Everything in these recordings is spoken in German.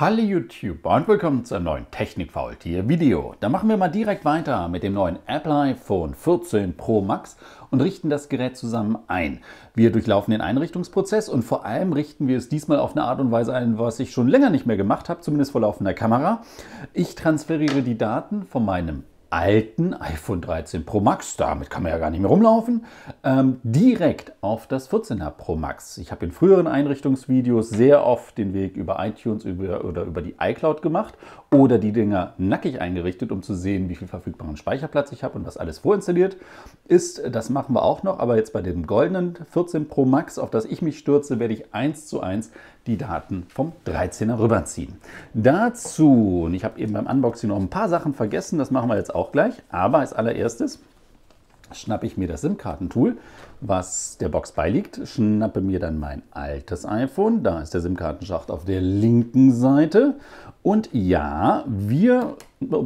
Hallo YouTube und willkommen zu einem neuen Technik-Faultier-Video. Da machen wir mal direkt weiter mit dem neuen Apple iPhone 14 Pro Max und richten das Gerät zusammen ein. Wir durchlaufen den Einrichtungsprozess und vor allem richten wir es diesmal auf eine Art und Weise ein, was ich schon länger nicht mehr gemacht habe, zumindest vor laufender Kamera. Ich transferiere die Daten von meinem alten iPhone 13 Pro Max, damit kann man ja gar nicht mehr rumlaufen, ähm, direkt auf das 14er Pro Max. Ich habe in früheren Einrichtungsvideos sehr oft den Weg über iTunes über, oder über die iCloud gemacht oder die Dinger nackig eingerichtet, um zu sehen, wie viel verfügbaren Speicherplatz ich habe und was alles vorinstalliert ist. Das machen wir auch noch, aber jetzt bei dem goldenen 14 Pro Max, auf das ich mich stürze, werde ich eins zu eins die Daten vom 13er rüberziehen. Dazu, und ich habe eben beim Unboxing noch ein paar Sachen vergessen, das machen wir jetzt auch gleich, aber als allererstes schnappe ich mir das SIM-Kartentool, was der Box beiliegt, schnappe mir dann mein altes iPhone, da ist der SIM-Kartenschacht auf der linken Seite und ja, wir,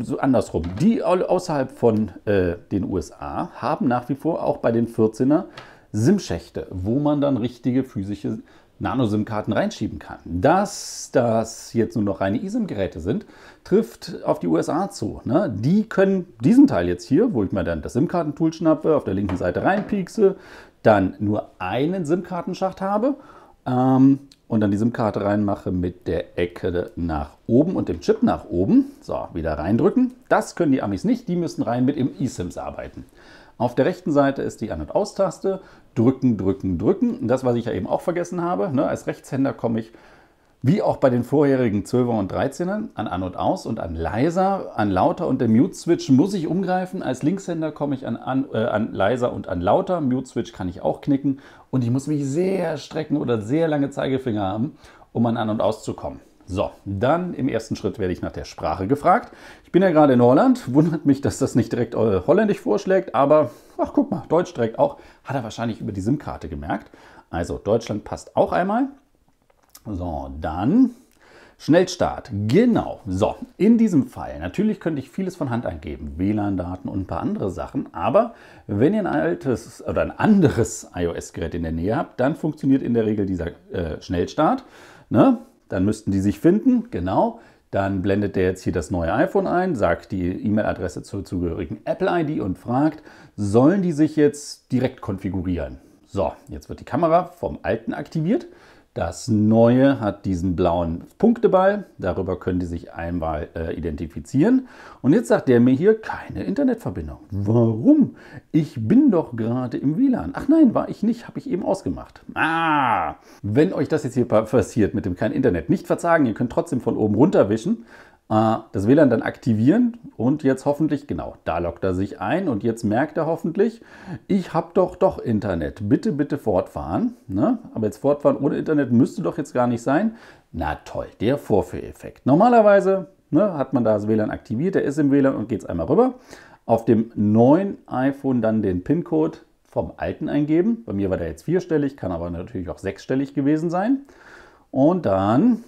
so andersrum, die außerhalb von äh, den USA haben nach wie vor auch bei den 14er SIM-Schächte, wo man dann richtige physische Nano-SIM-Karten reinschieben kann. Dass das jetzt nur noch reine eSIM-Geräte sind, trifft auf die USA zu. Ne? Die können diesen Teil jetzt hier, wo ich mir dann das SIM-Kartentool schnappe, auf der linken Seite reinpiekse, dann nur einen SIM-Kartenschacht habe ähm, und dann die SIM-Karte reinmache mit der Ecke nach oben und dem Chip nach oben. So, wieder reindrücken. Das können die Amis nicht, die müssen rein mit dem eSIMs arbeiten. Auf der rechten Seite ist die An- und Aus-Taste. Drücken, drücken, drücken. Das, was ich ja eben auch vergessen habe. Ne? Als Rechtshänder komme ich wie auch bei den vorherigen 12er und 13ern an An und Aus und an Leiser, an Lauter und der Mute-Switch muss ich umgreifen. Als Linkshänder komme ich an, an, äh, an Leiser und an Lauter. Mute-Switch kann ich auch knicken und ich muss mich sehr strecken oder sehr lange Zeigefinger haben, um an An und Aus zu kommen. So, dann im ersten Schritt werde ich nach der Sprache gefragt. Ich bin ja gerade in Holland, wundert mich, dass das nicht direkt äh, holländisch vorschlägt, aber ach guck mal, Deutsch direkt auch, hat er wahrscheinlich über die SIM-Karte gemerkt. Also Deutschland passt auch einmal. So, dann Schnellstart, genau. So, in diesem Fall, natürlich könnte ich vieles von Hand eingeben, WLAN-Daten und ein paar andere Sachen, aber wenn ihr ein altes oder ein anderes iOS-Gerät in der Nähe habt, dann funktioniert in der Regel dieser äh, Schnellstart. Ne? Dann müssten die sich finden, genau. Dann blendet der jetzt hier das neue iPhone ein, sagt die E-Mail-Adresse zur zugehörigen Apple-ID und fragt, sollen die sich jetzt direkt konfigurieren? So, jetzt wird die Kamera vom alten aktiviert. Das Neue hat diesen blauen Punkteball. Darüber können die sich einmal äh, identifizieren. Und jetzt sagt der mir hier keine Internetverbindung. Warum? Ich bin doch gerade im WLAN. Ach nein, war ich nicht. Habe ich eben ausgemacht. Ah, wenn euch das jetzt hier passiert mit dem kein Internet, nicht verzagen. Ihr könnt trotzdem von oben runterwischen. Äh, das WLAN dann aktivieren und jetzt hoffentlich, genau, da lockt er sich ein und jetzt merkt er hoffentlich, ich habe doch doch Internet. Bitte, bitte fortfahren. Ne? Aber jetzt fortfahren ohne Internet müsste doch jetzt gar nicht sein. Na toll, der Vorführeffekt. Normalerweise ne, hat man da das WLAN aktiviert, der ist im WLAN und geht es einmal rüber. Auf dem neuen iPhone dann den PIN-Code vom alten eingeben. Bei mir war der jetzt vierstellig, kann aber natürlich auch sechsstellig gewesen sein. Und dann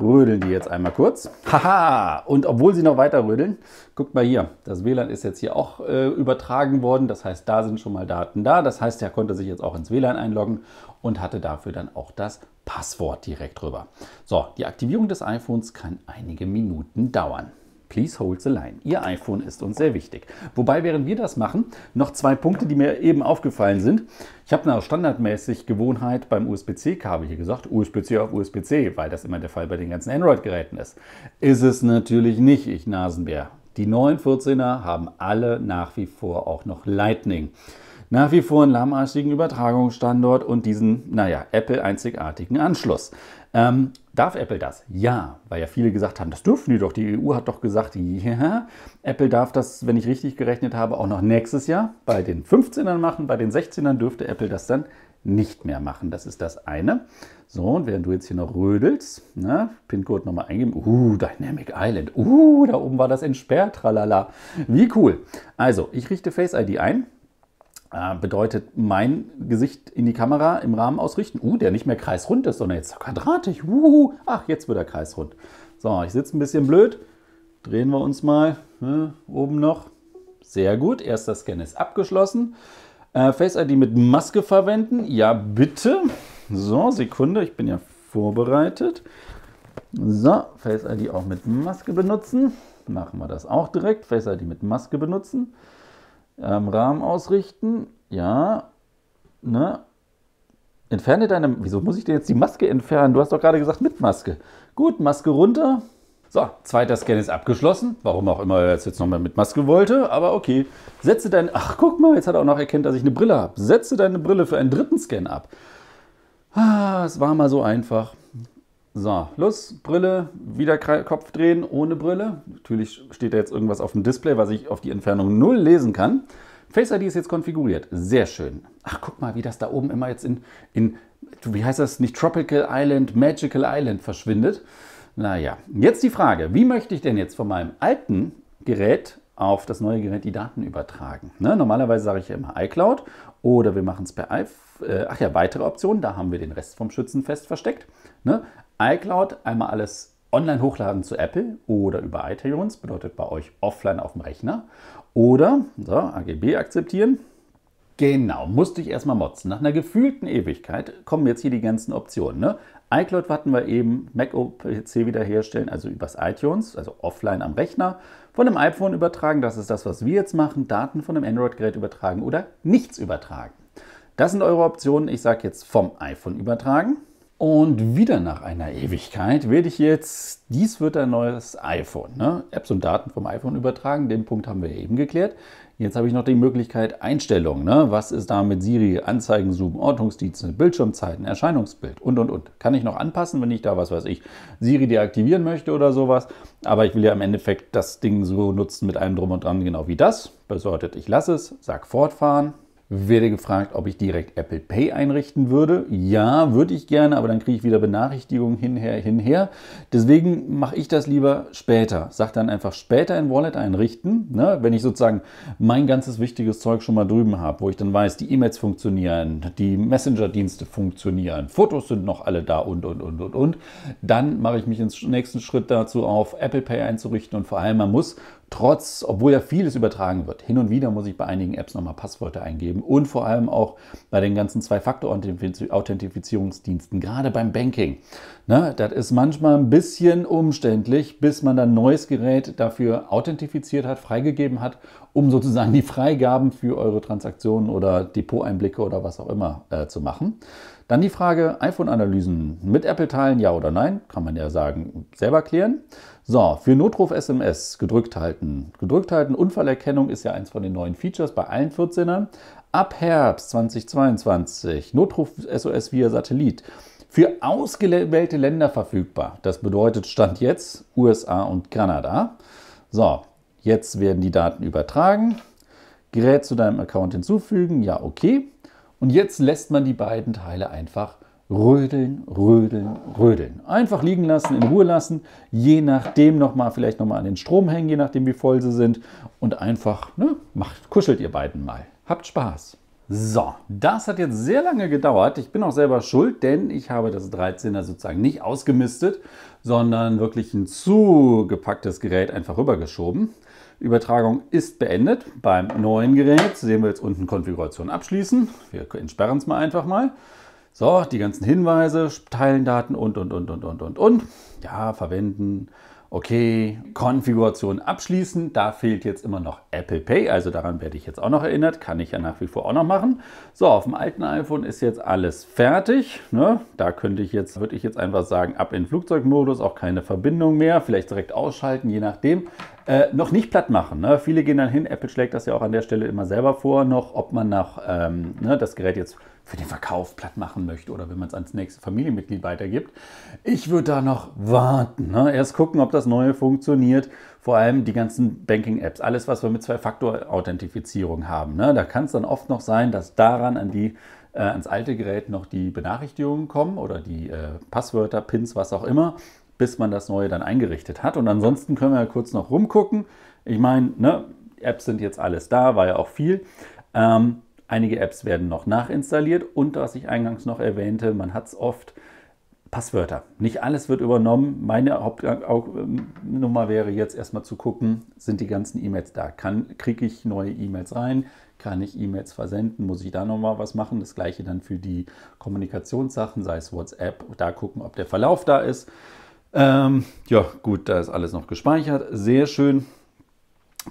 rödeln die jetzt einmal kurz. Haha! Und obwohl sie noch weiter rödeln, guckt mal hier, das WLAN ist jetzt hier auch äh, übertragen worden. Das heißt, da sind schon mal Daten da. Das heißt, er konnte sich jetzt auch ins WLAN einloggen und hatte dafür dann auch das Passwort direkt drüber. So, die Aktivierung des iPhones kann einige Minuten dauern. Please hold the line. Ihr iPhone ist uns sehr wichtig. Wobei, während wir das machen, noch zwei Punkte, die mir eben aufgefallen sind. Ich habe nach standardmäßig Gewohnheit beim USB-C-Kabel hier gesagt, USB-C auf USB-C, weil das immer der Fall bei den ganzen Android-Geräten ist. Ist es natürlich nicht, ich Nasenbär. Die neuen 14 er haben alle nach wie vor auch noch Lightning. Nach wie vor einen lahmarschigen Übertragungsstandort und diesen, naja, Apple-einzigartigen Anschluss. Ähm, darf Apple das? Ja, weil ja viele gesagt haben, das dürfen die doch. Die EU hat doch gesagt, ja, Apple darf das, wenn ich richtig gerechnet habe, auch noch nächstes Jahr bei den 15ern machen. Bei den 16ern dürfte Apple das dann nicht mehr machen. Das ist das eine. So, und während du jetzt hier noch rödelst, ne, PIN-Code nochmal eingeben. Uh, Dynamic Island. Uh, da oben war das entsperrt. Tralala. Wie cool. Also, ich richte Face ID ein. Äh, bedeutet mein Gesicht in die Kamera im Rahmen ausrichten. Uh, der nicht mehr kreisrund ist, sondern jetzt quadratisch. Uh, ach, jetzt wird er kreisrund. So, ich sitze ein bisschen blöd. Drehen wir uns mal ne, oben noch. Sehr gut, erster Scan ist abgeschlossen. Äh, Face ID mit Maske verwenden. Ja, bitte. So, Sekunde, ich bin ja vorbereitet. So, Face ID auch mit Maske benutzen. Machen wir das auch direkt. Face ID mit Maske benutzen. Ähm, Rahmen ausrichten, ja, ne? Entferne deine. Wieso muss ich dir jetzt die Maske entfernen? Du hast doch gerade gesagt mit Maske. Gut, Maske runter. So, zweiter Scan ist abgeschlossen. Warum auch immer er jetzt nochmal mit Maske wollte, aber okay. Setze deine. Ach, guck mal, jetzt hat er auch noch erkannt, dass ich eine Brille habe. Setze deine Brille für einen dritten Scan ab. Ah, es war mal so einfach. So, los, Brille, wieder Kopf drehen ohne Brille. Natürlich steht da jetzt irgendwas auf dem Display, was ich auf die Entfernung 0 lesen kann. Face ID ist jetzt konfiguriert. Sehr schön. Ach, guck mal, wie das da oben immer jetzt in, in wie heißt das, nicht Tropical Island, Magical Island verschwindet. Naja, jetzt die Frage, wie möchte ich denn jetzt von meinem alten Gerät auf das neue Gerät die Daten übertragen. Ne? Normalerweise sage ich ja immer iCloud oder wir machen es per iPhone. Äh, ach ja, weitere Optionen, da haben wir den Rest vom Schützenfest versteckt. Ne? iCloud, einmal alles online hochladen zu Apple oder über iTunes, bedeutet bei euch offline auf dem Rechner. Oder, so, AGB akzeptieren. Genau, musste ich erstmal motzen. Nach einer gefühlten Ewigkeit kommen jetzt hier die ganzen Optionen. Ne? iCloud warten wir eben, Mac OPC wiederherstellen, also übers iTunes, also offline am Rechner, von einem iPhone übertragen, das ist das, was wir jetzt machen, Daten von einem Android-Gerät übertragen oder nichts übertragen. Das sind eure Optionen. Ich sage jetzt vom iPhone übertragen. Und wieder nach einer Ewigkeit werde ich jetzt, dies wird ein neues iPhone. Ne? Apps und Daten vom iPhone übertragen, den Punkt haben wir eben geklärt. Jetzt habe ich noch die Möglichkeit Einstellungen. Ne? Was ist da mit Siri? Anzeigen, Zoom, Ortungsdienste, Bildschirmzeiten, Erscheinungsbild und, und, und. Kann ich noch anpassen, wenn ich da, was weiß ich, Siri deaktivieren möchte oder sowas. Aber ich will ja im Endeffekt das Ding so nutzen mit einem Drum und Dran, genau wie das. Bedeutet, ich lasse es, sag fortfahren, werde gefragt, ob ich direkt Apple Pay einrichten würde. Ja, würde ich gerne, aber dann kriege ich wieder Benachrichtigungen hinher, hinher. Deswegen mache ich das lieber später. Sag dann einfach später ein Wallet einrichten, ne? wenn ich sozusagen mein ganzes wichtiges Zeug schon mal drüben habe, wo ich dann weiß, die E-Mails funktionieren, die Messenger-Dienste funktionieren, Fotos sind noch alle da und, und, und, und, und. Dann mache ich mich im nächsten Schritt dazu auf, Apple Pay einzurichten und vor allem, man muss Trotz, obwohl ja vieles übertragen wird, hin und wieder muss ich bei einigen Apps nochmal Passwörter eingeben und vor allem auch bei den ganzen Zwei-Faktor-Authentifizierungsdiensten, gerade beim Banking. Ne, das ist manchmal ein bisschen umständlich, bis man dann neues Gerät dafür authentifiziert hat, freigegeben hat, um sozusagen die Freigaben für eure Transaktionen oder Depoteinblicke oder was auch immer äh, zu machen. Dann die Frage, iPhone-Analysen mit Apple teilen, ja oder nein? Kann man ja sagen, selber klären. So, für Notruf SMS gedrückt halten. Gedrückt halten, Unfallerkennung ist ja eins von den neuen Features bei allen 14ern. Ab Herbst 2022 Notruf SOS via Satellit für ausgewählte Länder verfügbar. Das bedeutet Stand jetzt USA und Kanada. So, jetzt werden die Daten übertragen. Gerät zu deinem Account hinzufügen, ja okay. Und jetzt lässt man die beiden Teile einfach Rödeln, rödeln, rödeln. Einfach liegen lassen, in Ruhe lassen, je nachdem nochmal, vielleicht nochmal an den Strom hängen, je nachdem wie voll sie sind und einfach, ne, macht, kuschelt ihr beiden mal. Habt Spaß. So, das hat jetzt sehr lange gedauert. Ich bin auch selber schuld, denn ich habe das 13er sozusagen nicht ausgemistet, sondern wirklich ein zugepacktes Gerät einfach rübergeschoben. Übertragung ist beendet. Beim neuen Gerät sehen wir jetzt unten Konfiguration abschließen. Wir entsperren es mal einfach mal. So, die ganzen Hinweise, teilen Daten und, und, und, und, und, und, und. Ja, verwenden. Okay, Konfiguration abschließen. Da fehlt jetzt immer noch Apple Pay, also daran werde ich jetzt auch noch erinnert. Kann ich ja nach wie vor auch noch machen. So, auf dem alten iPhone ist jetzt alles fertig. Ne? Da könnte ich jetzt, würde ich jetzt einfach sagen, ab in Flugzeugmodus, auch keine Verbindung mehr. Vielleicht direkt ausschalten, je nachdem äh, noch nicht platt machen. Ne? Viele gehen dann hin, Apple schlägt das ja auch an der Stelle immer selber vor, noch, ob man nach, ähm, ne, das Gerät jetzt für den Verkauf platt machen möchte oder wenn man es ans nächste Familienmitglied weitergibt. Ich würde da noch warten. Ne? Erst gucken, ob das Neue funktioniert. Vor allem die ganzen Banking-Apps, alles, was wir mit Zwei-Faktor-Authentifizierung haben. Ne? Da kann es dann oft noch sein, dass daran an die äh, ans alte Gerät noch die Benachrichtigungen kommen oder die äh, Passwörter, Pins, was auch immer bis man das neue dann eingerichtet hat. Und ansonsten können wir ja kurz noch rumgucken. Ich meine, ne, Apps sind jetzt alles da, war ja auch viel. Ähm, einige Apps werden noch nachinstalliert und was ich eingangs noch erwähnte, man hat es oft. Passwörter. Nicht alles wird übernommen. Meine Hauptnummer wäre jetzt erstmal zu gucken, sind die ganzen E-Mails da? Kriege ich neue E-Mails rein? Kann ich E-Mails versenden? Muss ich da nochmal was machen? Das gleiche dann für die Kommunikationssachen, sei es WhatsApp, da gucken, ob der Verlauf da ist. Ähm, ja, gut, da ist alles noch gespeichert. Sehr schön.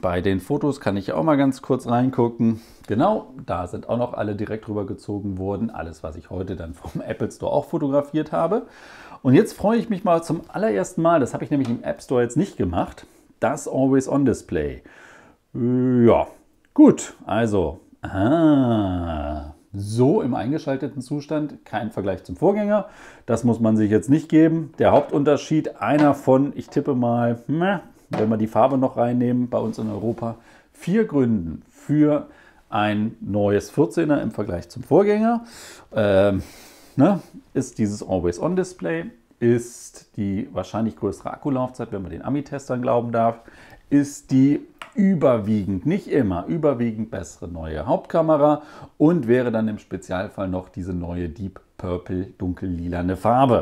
Bei den Fotos kann ich auch mal ganz kurz reingucken. Genau, da sind auch noch alle direkt rübergezogen worden. Alles, was ich heute dann vom Apple Store auch fotografiert habe. Und jetzt freue ich mich mal zum allerersten Mal, das habe ich nämlich im App Store jetzt nicht gemacht, das Always On Display. Ja, gut, also, ah, so im eingeschalteten Zustand kein Vergleich zum Vorgänger. Das muss man sich jetzt nicht geben. Der Hauptunterschied, einer von, ich tippe mal, wenn wir die Farbe noch reinnehmen, bei uns in Europa, vier Gründen für ein neues 14er im Vergleich zum Vorgänger. Ähm, ne, ist dieses Always-On-Display, ist die wahrscheinlich größere Akkulaufzeit, wenn man den Ami-Testern glauben darf, ist die überwiegend, nicht immer, überwiegend bessere neue Hauptkamera und wäre dann im Spezialfall noch diese neue Deep Purple dunkellilane Farbe.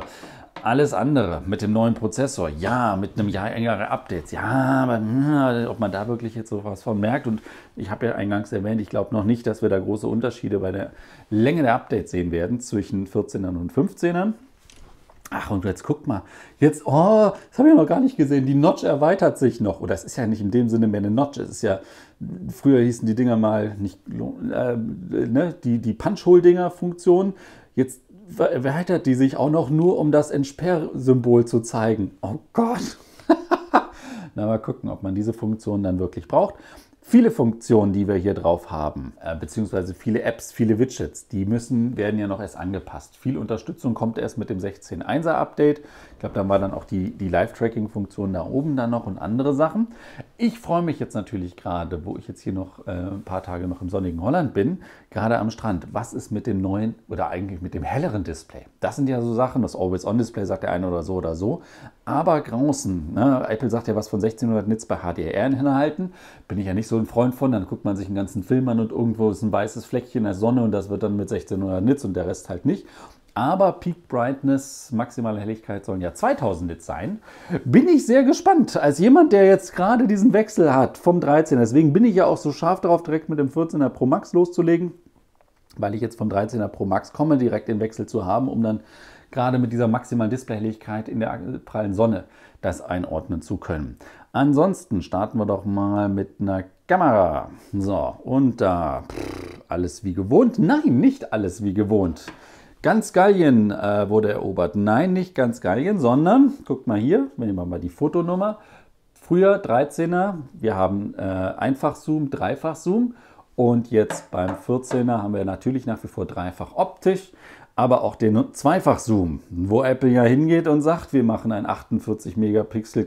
Alles andere mit dem neuen Prozessor, ja, mit einem Jahr engere Updates, ja, aber mh, hm, ob man da wirklich jetzt sowas von merkt. Und ich habe ja eingangs erwähnt, ich glaube noch nicht, dass wir da große Unterschiede bei der Länge der Updates sehen werden zwischen 14ern und 15ern. Ach, und jetzt guck mal, jetzt, oh, das habe ich noch gar nicht gesehen, die Notch erweitert sich noch. Oder es ist ja nicht in dem Sinne mehr eine Notch, es ist ja, früher hießen die Dinger mal nicht, äh, ne, die, die Punch-Hole-Dinger-Funktion. Jetzt erweitert die sich auch noch nur, um das Entsperr-Symbol zu zeigen. Oh Gott! Na, mal gucken, ob man diese Funktion dann wirklich braucht. Viele Funktionen, die wir hier drauf haben, äh, beziehungsweise viele Apps, viele Widgets, die müssen, werden ja noch erst angepasst. Viel Unterstützung kommt erst mit dem 16.1er Update. Ich glaube, da war dann auch die, die Live-Tracking-Funktion da oben dann noch und andere Sachen. Ich freue mich jetzt natürlich gerade, wo ich jetzt hier noch äh, ein paar Tage noch im sonnigen Holland bin, gerade am Strand. Was ist mit dem neuen oder eigentlich mit dem helleren Display? Das sind ja so Sachen, das Always-On-Display sagt der eine oder so oder so. Aber draußen, ne? Apple sagt ja was von 1600 Nits bei HDR hinhalten, bin ich ja nicht so ein Freund von. Dann guckt man sich einen ganzen Film an und irgendwo ist ein weißes Fleckchen der Sonne und das wird dann mit 1600 Nits und der Rest halt nicht aber Peak Brightness, maximale Helligkeit sollen ja 2000 Nits sein. Bin ich sehr gespannt. Als jemand, der jetzt gerade diesen Wechsel hat vom 13, er deswegen bin ich ja auch so scharf darauf, direkt mit dem 14er Pro Max loszulegen, weil ich jetzt vom 13er Pro Max komme, direkt den Wechsel zu haben, um dann gerade mit dieser maximalen Displayhelligkeit in der prallen Sonne das einordnen zu können. Ansonsten starten wir doch mal mit einer Kamera. So, und da äh, alles wie gewohnt. Nein, nicht alles wie gewohnt. Ganz Gallien äh, wurde erobert. Nein, nicht ganz Gallien, sondern, guckt mal hier, wir nehmen mal die Fotonummer. Früher 13er, wir haben äh, Einfachzoom, Dreifachzoom und jetzt beim 14er haben wir natürlich nach wie vor dreifach optisch, aber auch den Zweifachzoom, wo Apple ja hingeht und sagt, wir machen ein 48 Megapixel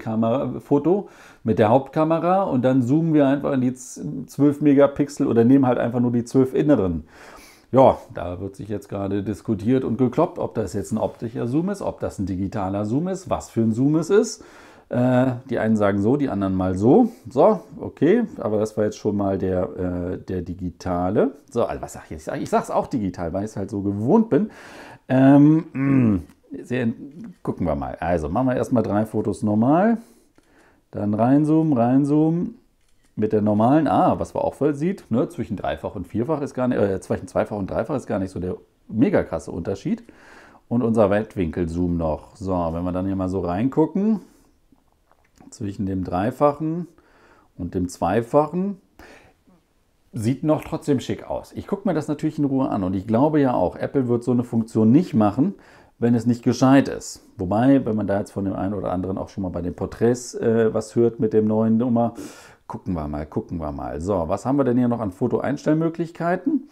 Foto mit der Hauptkamera und dann zoomen wir einfach in die 12 Megapixel oder nehmen halt einfach nur die 12 inneren. Ja, da wird sich jetzt gerade diskutiert und gekloppt, ob das jetzt ein optischer Zoom ist, ob das ein digitaler Zoom ist, was für ein Zoom es ist. Äh, die einen sagen so, die anderen mal so. So, okay, aber das war jetzt schon mal der, äh, der digitale. So, also was sag ich jetzt? Ich sag's auch digital, weil ich es halt so gewohnt bin. Ähm, mm, sehr, gucken wir mal. Also machen wir erstmal drei Fotos normal. Dann reinzoomen, reinzoomen mit der normalen A, ah, was man auch voll sieht, ne, zwischen dreifach und vierfach ist gar nicht, äh, zwischen zweifach und dreifach ist gar nicht so der mega krasse Unterschied. Und unser Weitwinkelzoom noch. So, wenn wir dann hier mal so reingucken, zwischen dem dreifachen und dem zweifachen, sieht noch trotzdem schick aus. Ich gucke mir das natürlich in Ruhe an und ich glaube ja auch, Apple wird so eine Funktion nicht machen, wenn es nicht gescheit ist. Wobei, wenn man da jetzt von dem einen oder anderen auch schon mal bei den Porträts äh, was hört mit dem neuen Nummer, Gucken wir mal, gucken wir mal. So, was haben wir denn hier noch an Fotoeinstellmöglichkeiten?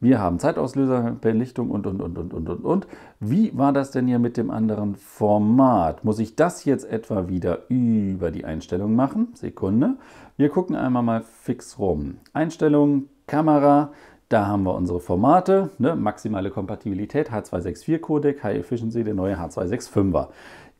Wir haben Zeitauslöser, Belichtung und, und, und, und, und, und, und. Wie war das denn hier mit dem anderen Format? Muss ich das jetzt etwa wieder über die Einstellung machen? Sekunde. Wir gucken einmal mal fix rum. Einstellungen, Kamera, da haben wir unsere Formate, ne? maximale Kompatibilität, H264 Codec, High Efficiency, der neue H265er.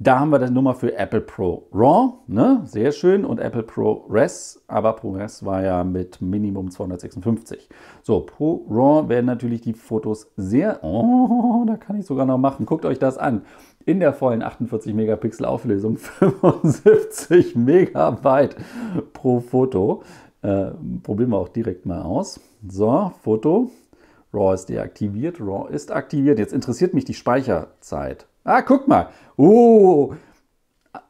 Da haben wir das Nummer für Apple Pro RAW, ne? sehr schön, und Apple Pro Res, aber Pro Res war ja mit Minimum 256. So, Pro RAW werden natürlich die Fotos sehr, oh, da kann ich sogar noch machen, guckt euch das an. In der vollen 48 Megapixel Auflösung 75 Megabyte pro Foto. Äh, probieren wir auch direkt mal aus. So, Foto. RAW ist deaktiviert, RAW ist aktiviert. Jetzt interessiert mich die Speicherzeit. Ah, guck mal. Oh,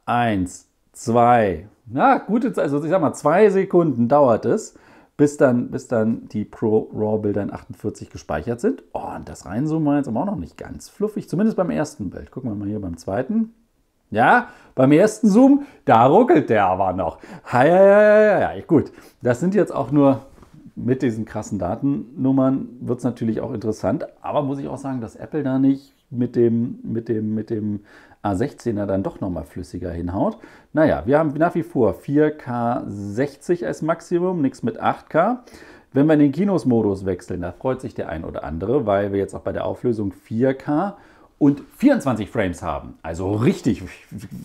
eins, zwei. Na, gute Zeit. Also ich sag mal, zwei Sekunden dauert es, bis dann, bis dann die Pro RAW-Bilder in 48 gespeichert sind. Oh, und das Reinzoomen war jetzt aber auch noch nicht ganz fluffig, zumindest beim ersten Bild. Gucken wir mal hier beim zweiten. Ja, beim ersten Zoom, da ruckelt der aber noch. Ja, ja, ja, ja, gut. Das sind jetzt auch nur mit diesen krassen Datennummern, wird es natürlich auch interessant. Aber muss ich auch sagen, dass Apple da nicht mit dem, mit dem, mit dem A16er dann doch nochmal flüssiger hinhaut. Naja, wir haben nach wie vor 4K 60 als Maximum, nichts mit 8K. Wenn wir in den Kinos-Modus wechseln, da freut sich der ein oder andere, weil wir jetzt auch bei der Auflösung 4K und 24 Frames haben. Also richtig,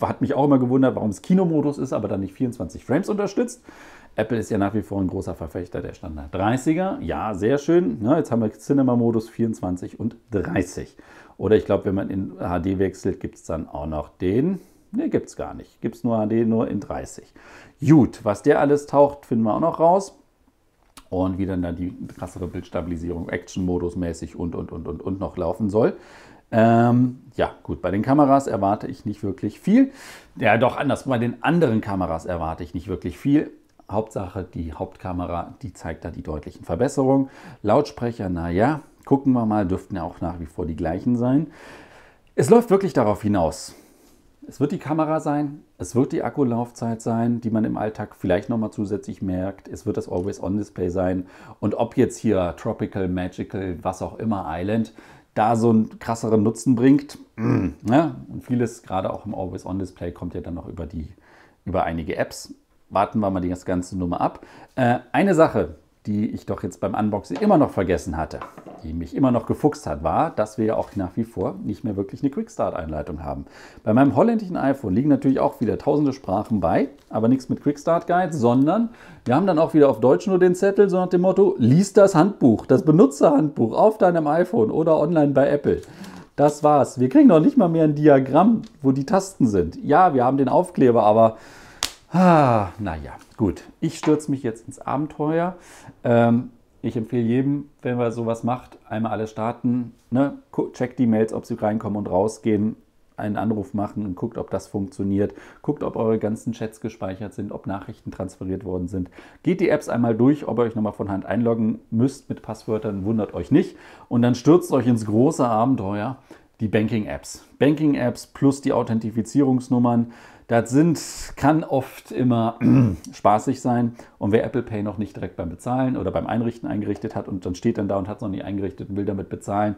hat mich auch immer gewundert, warum es Kinomodus ist, aber dann nicht 24 Frames unterstützt. Apple ist ja nach wie vor ein großer Verfechter der Standard 30er. Ja, sehr schön. Ja, ne? jetzt haben wir Cinema-Modus 24 und 30. Oder ich glaube, wenn man in HD wechselt, gibt es dann auch noch den. Ne, gibt es gar nicht. Gibt es nur HD, nur in 30. Gut, was der alles taucht, finden wir auch noch raus. Und wie dann da die krassere Bildstabilisierung, Action-Modus mäßig und, und, und, und, und noch laufen soll. Ähm, ja, gut, bei den Kameras erwarte ich nicht wirklich viel. Ja, doch anders, bei den anderen Kameras erwarte ich nicht wirklich viel. Hauptsache, die Hauptkamera, die zeigt da die deutlichen Verbesserungen. Lautsprecher, naja, gucken wir mal, dürften ja auch nach wie vor die gleichen sein. Es läuft wirklich darauf hinaus. Es wird die Kamera sein, es wird die Akkulaufzeit sein, die man im Alltag vielleicht nochmal zusätzlich merkt. Es wird das Always-On-Display sein. Und ob jetzt hier Tropical, Magical, was auch immer, Island, da so einen krasseren Nutzen bringt. Mm, ne? Und vieles, gerade auch im Always-On-Display, kommt ja dann noch über, die, über einige Apps warten wir mal die ganze Nummer ab. Äh, eine Sache, die ich doch jetzt beim Unboxing immer noch vergessen hatte, die mich immer noch gefuchst hat, war, dass wir ja auch nach wie vor nicht mehr wirklich eine Quickstart-Einleitung haben. Bei meinem holländischen iPhone liegen natürlich auch wieder tausende Sprachen bei, aber nichts mit Quickstart-Guides, sondern wir haben dann auch wieder auf Deutsch nur den Zettel, so nach dem Motto, lies das Handbuch, das Benutzerhandbuch auf deinem iPhone oder online bei Apple. Das war's. Wir kriegen noch nicht mal mehr ein Diagramm, wo die Tasten sind. Ja, wir haben den Aufkleber, aber Ah, naja, gut. Ich stürze mich jetzt ins Abenteuer. Ähm, ich empfehle jedem, wenn man sowas macht, einmal alle starten, ne? checkt die Mails, ob sie reinkommen und rausgehen, einen Anruf machen und guckt, ob das funktioniert. Guckt, ob eure ganzen Chats gespeichert sind, ob Nachrichten transferiert worden sind. Geht die Apps einmal durch, ob ihr euch nochmal von Hand einloggen müsst mit Passwörtern, wundert euch nicht. Und dann stürzt euch ins große Abenteuer, die Banking-Apps. Banking-Apps plus die Authentifizierungsnummern. Das sind, kann oft immer spaßig sein. Und wer Apple Pay noch nicht direkt beim Bezahlen oder beim Einrichten eingerichtet hat und dann steht dann da und hat es noch nie eingerichtet und will damit bezahlen,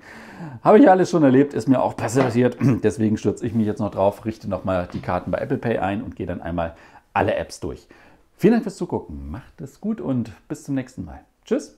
habe ich alles schon erlebt, ist mir auch passiert. Deswegen stürze ich mich jetzt noch drauf, richte nochmal die Karten bei Apple Pay ein und gehe dann einmal alle Apps durch. Vielen Dank fürs Zugucken, macht es gut und bis zum nächsten Mal. Tschüss!